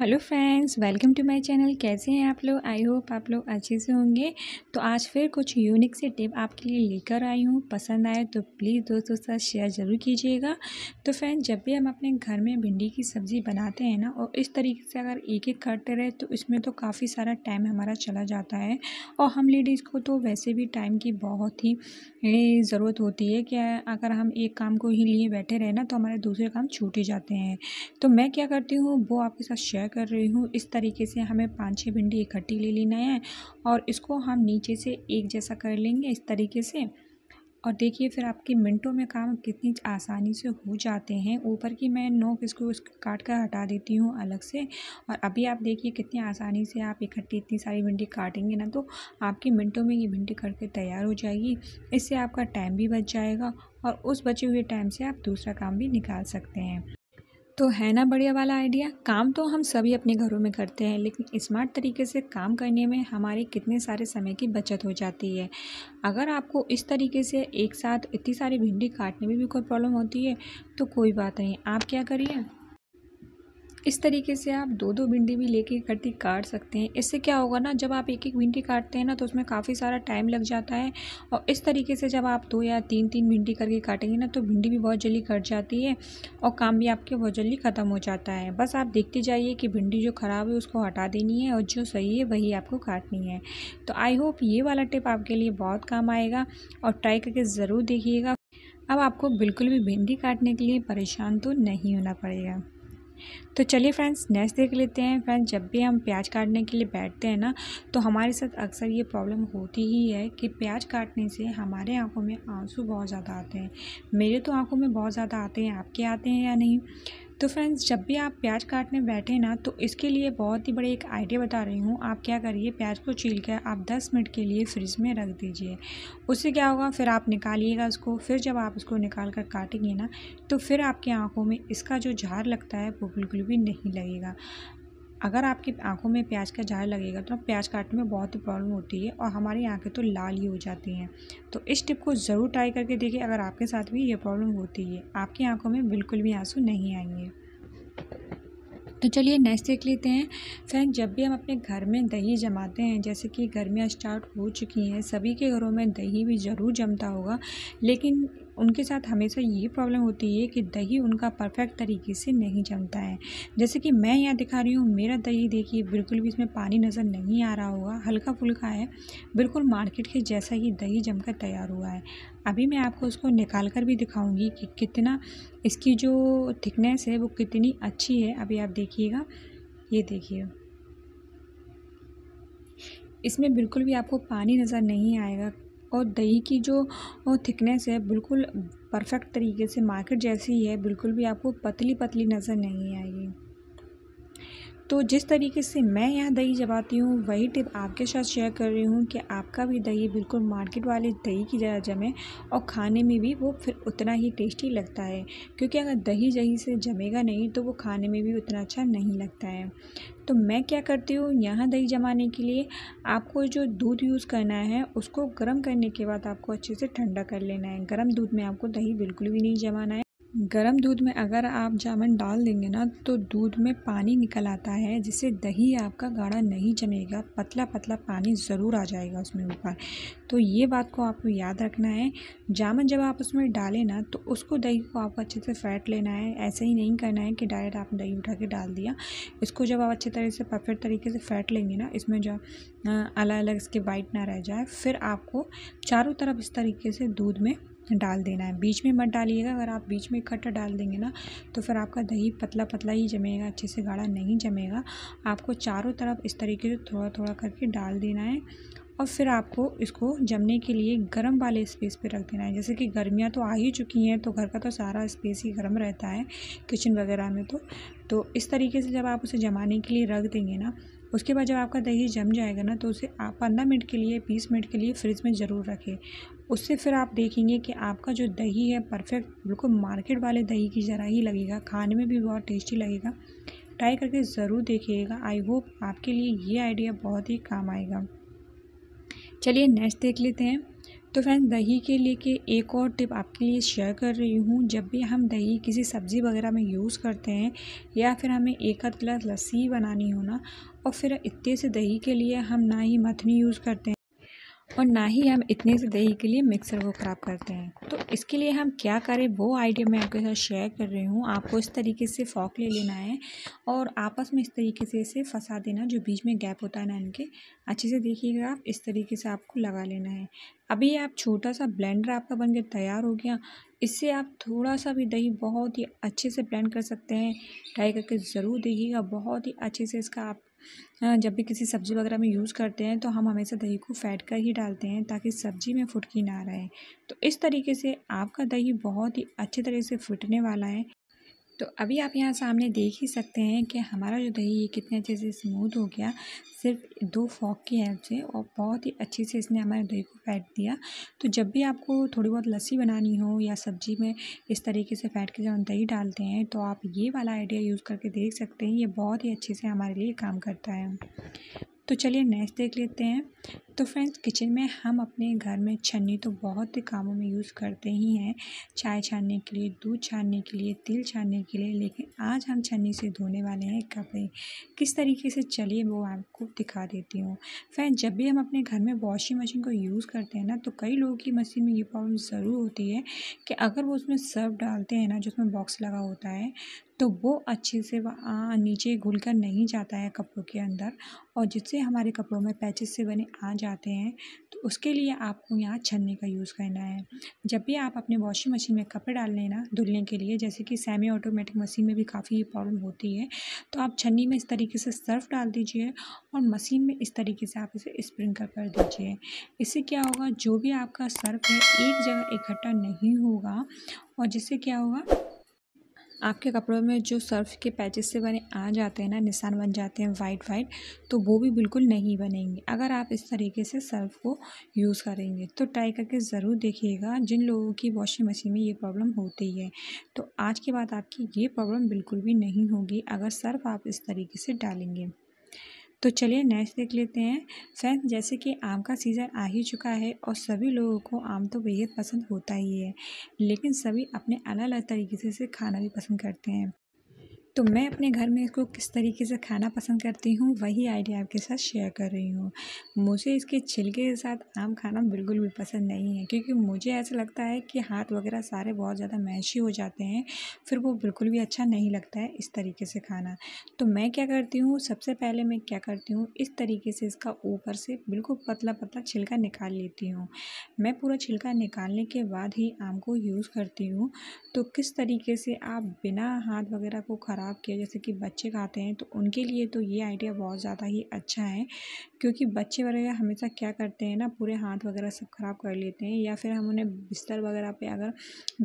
hello friends welcome to my channel कैसे हैं आप लोग आई होप आप लोग अच्छे से होंगे तो आज फिर कुछ यूनिक से टिप आपके लिए लेकर आई हूँ पसंद आए तो प्लीज़ दोस्तों के साथ शेयर ज़रूर कीजिएगा तो फ्रेंड्स जब भी हम अपने घर में भिंडी की सब्ज़ी बनाते हैं ना और इस तरीके से अगर एक एक करते रहे तो इसमें तो काफ़ी सारा टाइम हमारा चला जाता है और हम लेडीज़ को तो वैसे भी टाइम की बहुत ही ज़रूरत होती है कि अगर हम एक काम को ही लिए बैठे रहे ना तो हमारे दूसरे काम छूट ही जाते हैं तो मैं क्या करती हूँ वो आपके साथ शेयर कर रही हूँ इस तरीके से हमें पाँच छः भिंडी इकट्ठी ले लेना है और इसको हम नीचे से एक जैसा कर लेंगे इस तरीके से और देखिए फिर आपके मिनटों में काम कितनी आसानी से हो जाते हैं ऊपर की मैं नोक इसको काट कर हटा देती हूँ अलग से और अभी आप देखिए कितनी आसानी से आप इकट्ठी इतनी सारी भिंडी काटेंगे ना तो आपकी मिनटों में ये भिंडी करके तैयार हो जाएगी इससे आपका टाइम भी बच जाएगा और उस बचे हुए टाइम से आप दूसरा काम भी निकाल सकते हैं तो है ना बढ़िया वाला आइडिया काम तो हम सभी अपने घरों में करते हैं लेकिन स्मार्ट तरीके से काम करने में हमारे कितने सारे समय की बचत हो जाती है अगर आपको इस तरीके से एक साथ इतनी सारी भिंडी काटने में भी कोई प्रॉब्लम होती है तो कोई बात नहीं आप क्या करिए इस तरीके से आप दो दो भिंडी भी लेके इकट्ठी काट सकते हैं इससे क्या होगा ना जब आप एक एक भिंडी काटते हैं ना तो उसमें काफ़ी सारा टाइम लग जाता है और इस तरीके से जब आप दो या तीन तीन भिंडी करके काटेंगे ना तो भिंडी भी बहुत जल्दी कट जाती है और काम भी आपके बहुत जल्दी ख़त्म हो जाता है बस आप देखते जाइए कि भिंडी जो ख़राब है उसको हटा देनी है और जो सही है वही आपको काटनी है तो आई होप ये वाला टिप आपके लिए बहुत काम आएगा और ट्राई करके ज़रूर देखिएगा अब आपको बिल्कुल भी भिंडी काटने के लिए परेशान तो नहीं होना पड़ेगा तो चलिए फ्रेंड्स नेक्स्ट देख लेते हैं फ्रेंड्स जब भी हम प्याज काटने के लिए बैठते हैं ना तो हमारे साथ अक्सर ये प्रॉब्लम होती ही है कि प्याज काटने से हमारे आँखों में आंसू बहुत ज़्यादा आते हैं मेरे तो आँखों में बहुत ज़्यादा आते हैं आपके आते हैं या नहीं तो फ्रेंड्स जब भी आप प्याज काटने बैठे ना तो इसके लिए बहुत ही बड़े एक आइडिया बता रही हूँ आप क्या करिए प्याज को छील कर आप 10 मिनट के लिए फ्रिज में रख दीजिए उससे क्या होगा फिर आप निकालिएगा उसको फिर जब आप उसको निकाल कर काटेंगे ना तो फिर आपकी आँखों में इसका जो झार लगता है वो बिल्कुल भी नहीं लगेगा अगर आपकी आँखों में प्याज का जहर लगेगा तो प्याज काटने में बहुत ही प्रॉब्लम होती है और हमारी आँखें तो लाल ही हो जाती हैं तो इस टिप को ज़रूर ट्राई करके देखिए अगर आपके साथ भी ये प्रॉब्लम होती है आपकी आँखों में बिल्कुल भी आंसू नहीं आएंगे तो चलिए नेक्स्ट देख लेते हैं फ्रेंड जब भी हम अपने घर में दही जमाते हैं जैसे कि गर्मियाँ स्टार्ट हो चुकी हैं सभी के घरों में दही भी ज़रूर जमता होगा लेकिन उनके साथ हमेशा ये प्रॉब्लम होती है कि दही उनका परफेक्ट तरीके से नहीं जमता है जैसे कि मैं यहाँ दिखा रही हूँ मेरा दही देखिए बिल्कुल भी इसमें पानी नज़र नहीं आ रहा होगा हल्का फुल्का है बिल्कुल मार्केट के जैसा ही दही जमकर तैयार हुआ है अभी मैं आपको उसको निकाल कर भी दिखाऊँगी कि कितना इसकी जो थिकनेस है वो कितनी अच्छी है अभी आप देखिएगा ये देखिए इसमें बिल्कुल भी आपको पानी नज़र नहीं आएगा और दही की जो थिकनेस है बिल्कुल परफेक्ट तरीके से मार्केट जैसी ही है बिल्कुल भी आपको पतली पतली नज़र नहीं आएगी तो जिस तरीके से मैं यहाँ दही जमाती हूँ वही टिप आपके साथ शेयर कर रही हूँ कि आपका भी दही बिल्कुल मार्केट वाले दही की जगह जमे और खाने में भी वो फिर उतना ही टेस्टी लगता है क्योंकि अगर दही जही से जमेगा नहीं तो वो खाने में भी उतना अच्छा नहीं लगता है तो मैं क्या करती हूँ यहाँ दही जमाने के लिए आपको जो दूध यूज़ करना है उसको गर्म करने के बाद आपको अच्छे से ठंडा कर लेना है गर्म दूध में आपको दही बिल्कुल भी नहीं जमाना है गर्म दूध में अगर आप जामुन डाल देंगे ना तो दूध में पानी निकल आता है जिससे दही आपका गाढ़ा नहीं जमेगा पतला पतला पानी ज़रूर आ जाएगा उसमें ऊपर तो ये बात को आपको याद रखना है जामुन जब आप उसमें डालें ना तो उसको दही को आपको अच्छे से फैट लेना है ऐसे ही नहीं करना है कि डायरेक्ट आपने दही उठा के डाल दिया इसको जब आप अच्छे तरह से परफेक्ट तरीके से फैट लेंगे ना इसमें जो अलग अलग इसके वाइट ना रह जाए फिर आपको चारों तरफ इस तरीके से दूध में डाल देना है बीच में मत डालिएगा अगर आप बीच में खट्टा डाल देंगे ना तो फिर आपका दही पतला पतला ही जमेगा अच्छे से गाढ़ा नहीं जमेगा आपको चारों तरफ इस तरीके से थोड़ा थोड़ा करके डाल देना है और फिर आपको इसको जमने के लिए गर्म वाले स्पेस पे रख देना है जैसे कि गर्मियाँ तो आ ही चुकी हैं तो घर का तो सारा स्पेस ही गर्म रहता है किचन वगैरह में तो तो इस तरीके से जब आप उसे जमाने के लिए रख देंगे ना उसके बाद जब आपका दही जम जाएगा ना तो उसे आप पंद्रह मिनट के लिए बीस मिनट के लिए फ्रिज में ज़रूर रखें उससे फिर आप देखेंगे कि आपका जो दही है परफेक्ट बिल्कुल मार्केट वाले दही की जरा ही लगेगा खाने में भी बहुत टेस्टी लगेगा ट्राई करके ज़रूर देखिएगा आई होप आपके लिए ये आइडिया बहुत ही काम आएगा चलिए नेक्स्ट देख लेते हैं तो फ्रेंड्स दही के लिए के एक और टिप आपके लिए शेयर कर रही हूँ जब भी हम दही किसी सब्ज़ी वगैरह में यूज़ करते हैं या फिर हमें एक आध गिलास लस्सी बनानी हो ना और फिर इतने से दही के लिए हम ना ही मथनी यूज़ करते हैं और ना ही हम इतने से दही के लिए मिक्सर को ख़राब करते हैं तो इसके लिए हम क्या करें वो आइडिया मैं आपके साथ शेयर कर रही हूँ आपको इस तरीके से फॉक ले लेना है और आपस में इस तरीके से इसे फंसा देना जो बीच में गैप होता है ना इनके अच्छे से देखिएगा आप इस तरीके से आपको लगा लेना है अभी आप छोटा सा ब्लेंडर आपका बन तैयार हो गया इससे आप थोड़ा सा भी दही बहुत ही अच्छे से ब्लेंड कर सकते हैं ट्राई करके ज़रूर देखिएगा बहुत ही अच्छे से इसका आप जब भी किसी सब्ज़ी वगैरह में यूज़ करते हैं तो हम हमेशा दही को फैट कर ही डालते हैं ताकि सब्ज़ी में फुटकी ना रहे तो इस तरीके से आपका दही बहुत ही अच्छे तरीके से फूटने वाला है तो अभी आप यहाँ सामने देख ही सकते हैं कि हमारा जो दही ये कितने अच्छे से स्मूथ हो गया सिर्फ दो फॉक की हेल्प से और बहुत ही अच्छे से इसने हमारे दही को फैट दिया तो जब भी आपको थोड़ी बहुत लस्सी बनानी हो या सब्जी में इस तरीके से फैट के जब हम दही डालते हैं तो आप ये वाला आइडिया यूज़ करके देख सकते हैं ये बहुत ही अच्छे से हमारे लिए काम करता है तो चलिए नेक्स्ट देख लेते हैं तो फ्रेंड्स किचन में हम अपने घर में छन्नी तो बहुत ही कामों में यूज़ करते ही हैं चाय छानने के लिए दूध छानने के लिए तिल छानने के लिए लेकिन आज हम छन्नी से धोने वाले हैं कपड़े किस तरीके से चलिए वो आपको दिखा देती हूँ फ्रेंड्स जब भी हम अपने घर में वॉशिंग मशीन को यूज़ करते हैं ना तो कई लोगों की मशीन में ये प्रॉब्लम ज़रूर होती है कि अगर वो उसमें सर्फ डालते हैं ना जिसमें बॉक्स लगा होता है तो वो अच्छे से नीचे घुल कर नहीं जाता है कपड़ों के अंदर और जिससे हमारे कपड़ों में पैचेस से बने आ जा जाते हैं तो उसके लिए आपको यहाँ छन्नी का यूज़ करना है जब भी आप अपने वॉशिंग मशीन में कपड़े डाल लेना धुलने के लिए जैसे कि सेमी ऑटोमेटिक मशीन में भी काफ़ी प्रॉब्लम होती है तो आप छन्नी में इस तरीके से सर्फ डाल दीजिए और मशीन में इस तरीके से आप इसे स्प्रिंकल कर दीजिए इससे क्या होगा जो भी आपका सर्फ है एक जगह इकट्ठा नहीं होगा और जिससे क्या होगा आपके कपड़ों में जो सर्फ के पैचेस से बने आ जाते हैं ना निशान बन जाते हैं वाइट वाइट तो वो भी बिल्कुल नहीं बनेंगे अगर आप इस तरीके से सर्फ को यूज़ करेंगे तो ट्राई करके ज़रूर देखिएगा जिन लोगों की वॉशिंग मशीन में ये प्रॉब्लम होती है तो आज के बाद आपकी ये प्रॉब्लम बिल्कुल भी नहीं होगी अगर सर्फ आप इस तरीके से डालेंगे तो चलिए नेक्स्ट देख लेते हैं फ्रेंड्स जैसे कि आम का सीज़न आ ही चुका है और सभी लोगों को आम तो बेहद पसंद होता ही है लेकिन सभी अपने अलग अलग तरीके से इसे खाना भी पसंद करते हैं तो मैं अपने घर में इसको किस तरीके से खाना पसंद करती हूँ वही आइडिया आपके साथ शेयर कर रही हूँ मुझे इसके छिलके के साथ आम खाना बिल्कुल भी पसंद नहीं है क्योंकि मुझे ऐसा लगता है कि हाथ वगैरह सारे बहुत ज़्यादा मैशी हो जाते हैं फिर वो बिल्कुल भी अच्छा नहीं लगता है इस तरीके से खाना तो मैं क्या करती हूँ सबसे पहले मैं क्या करती हूँ इस तरीके से इसका ऊपर से बिल्कुल पतला पतला छिलका निकाल लेती हूँ मैं पूरा छिलका निकालने के बाद ही आम को यूज़ करती हूँ तो किस तरीके से आप बिना हाथ वगैरह को ख़राब लाभ किया जैसे कि बच्चे खाते हैं तो उनके लिए तो ये आइडिया बहुत ज़्यादा ही अच्छा है क्योंकि बच्चे वगैरह हमेशा क्या करते हैं ना पूरे हाथ वगैरह सब ख़राब कर लेते हैं या फिर हम उन्हें बिस्तर वगैरह पे अगर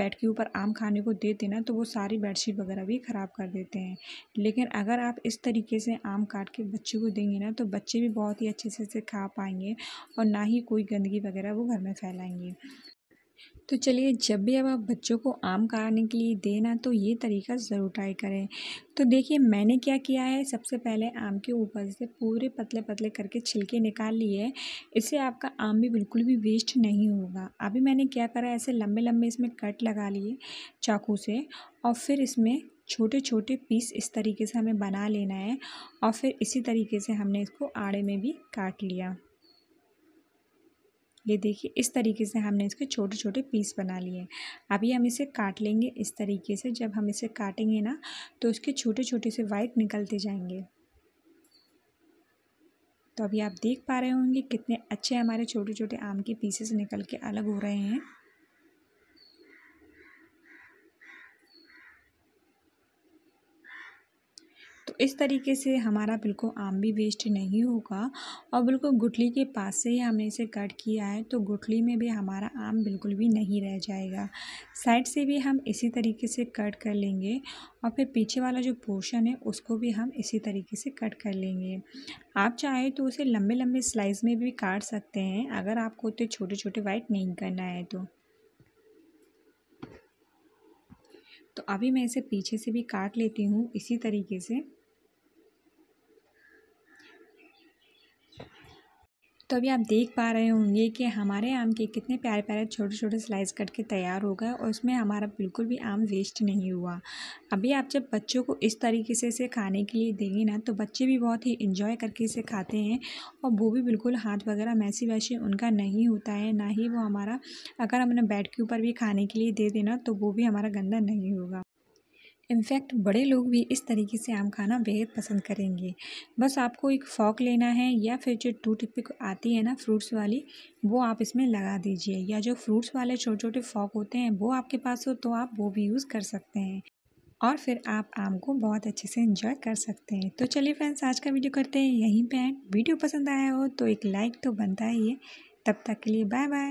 बेड के ऊपर आम खाने को देते ना तो वो सारी बेडशीट वगैरह भी ख़राब कर देते हैं लेकिन अगर आप इस तरीके से आम काट के बच्चे को देंगे ना तो बच्चे भी बहुत ही अच्छे से खा पाएंगे और ना ही कोई गंदगी वगैरह वो घर में फैलाएंगे तो चलिए जब भी अब आप बच्चों को आम काटने के लिए देना तो ये तरीका ज़रूर ट्राई करें तो देखिए मैंने क्या किया है सबसे पहले आम के ऊपर से पूरे पतले पतले करके छिलके निकाल लिए इससे आपका आम भी बिल्कुल भी वेस्ट नहीं होगा अभी मैंने क्या करा ऐसे लंबे लंबे इसमें कट लगा लिए चाकू से और फिर इसमें छोटे छोटे पीस इस तरीके से हमें बना लेना है और फिर इसी तरीके से हमने इसको आड़े में भी काट लिया ये देखिए इस तरीके से हमने इसके छोटे छोटे पीस बना लिए अभी हम इसे काट लेंगे इस तरीके से जब हम इसे काटेंगे ना तो इसके छोटे छोटे से वाइट निकलते जाएंगे तो अभी आप देख पा रहे होंगे कितने अच्छे हमारे छोटे छोटे आम के पीसेस निकल के अलग हो रहे हैं इस तरीके से हमारा बिल्कुल आम भी वेस्ट नहीं होगा और बिल्कुल गुठली के पास से ही हमने इसे कट किया है तो गुठली में भी हमारा आम बिल्कुल भी नहीं रह जाएगा साइड से भी हम इसी तरीके से कट कर लेंगे और फिर पीछे वाला जो पोर्शन है उसको भी हम इसी तरीके से कट कर लेंगे आप चाहे तो उसे लंबे लंबे स्लाइस में भी काट सकते हैं अगर आपको उतने छोटे छोटे वाइट नहीं करना है तो तो अभी मैं इसे पीछे से भी काट लेती हूँ इसी तरीके से तो अभी आप देख पा रहे होंगे कि हमारे आम के कितने प्यारे प्यारे छोटे छोटे स्लाइस कट के तैयार हो गए और उसमें हमारा बिल्कुल भी आम वेस्ट नहीं हुआ अभी आप जब बच्चों को इस तरीके से इसे खाने के लिए देंगे ना तो बच्चे भी बहुत ही इंजॉय करके इसे खाते हैं और वो भी बिल्कुल हाथ वगैरह मैसी वैसी उनका नहीं होता है ना ही वो हमारा अगर हमने बेड के ऊपर भी खाने के लिए दे देना तो वो भी हमारा गंदा नहीं होगा इनफैक्ट बड़े लोग भी इस तरीके से आम खाना बेहद पसंद करेंगे बस आपको एक फ़ॉक लेना है या फिर जो टू पिक आती है ना फ्रूट्स वाली वो आप इसमें लगा दीजिए या जो फ्रूट्स वाले छोटे छोटे फ़ॉक होते हैं वो आपके पास हो तो आप वो भी यूज़ कर सकते हैं और फिर आप आम को बहुत अच्छे से इंजॉय कर सकते हैं तो चलिए फ्रेंड्स आज का वीडियो करते हैं यहीं पर वीडियो पसंद आया हो तो एक लाइक तो बनता ही है तब तक के लिए बाय बाय